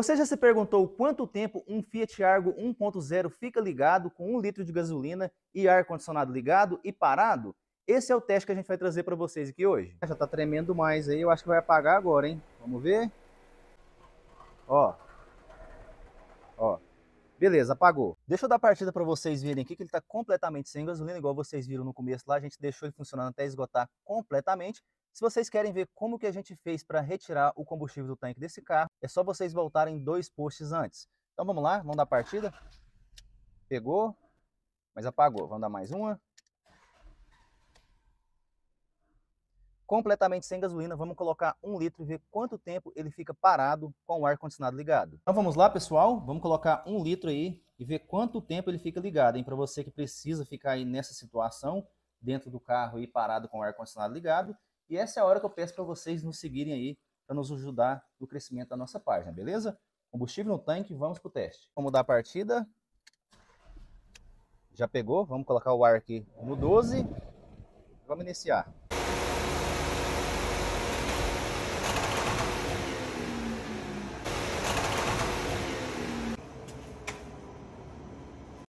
Você já se perguntou quanto tempo um Fiat Argo 1.0 fica ligado com um litro de gasolina e ar-condicionado ligado e parado? Esse é o teste que a gente vai trazer para vocês aqui hoje. Já está tremendo mais aí, eu acho que vai apagar agora, hein? Vamos ver? Ó. Ó. Beleza, apagou. Deixa eu dar partida para vocês verem aqui que ele está completamente sem gasolina, igual vocês viram no começo lá. A gente deixou ele funcionando até esgotar completamente. Se vocês querem ver como que a gente fez para retirar o combustível do tanque desse carro, é só vocês voltarem dois posts antes. Então vamos lá, vamos dar partida. Pegou, mas apagou. Vamos dar mais uma. completamente sem gasolina, vamos colocar um litro e ver quanto tempo ele fica parado com o ar-condicionado ligado. Então vamos lá, pessoal, vamos colocar um litro aí e ver quanto tempo ele fica ligado, Para você que precisa ficar aí nessa situação, dentro do carro e parado com o ar-condicionado ligado, e essa é a hora que eu peço para vocês nos seguirem aí, para nos ajudar no crescimento da nossa página, beleza? Combustível no tanque, vamos para o teste. Vamos mudar a partida. Já pegou, vamos colocar o ar aqui no 12. Vamos iniciar.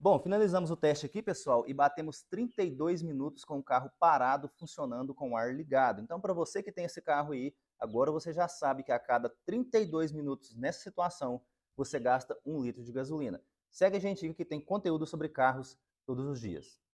Bom, finalizamos o teste aqui, pessoal, e batemos 32 minutos com o carro parado, funcionando com o ar ligado. Então, para você que tem esse carro aí, agora você já sabe que a cada 32 minutos nessa situação, você gasta um litro de gasolina. Segue a gente que tem conteúdo sobre carros todos os dias.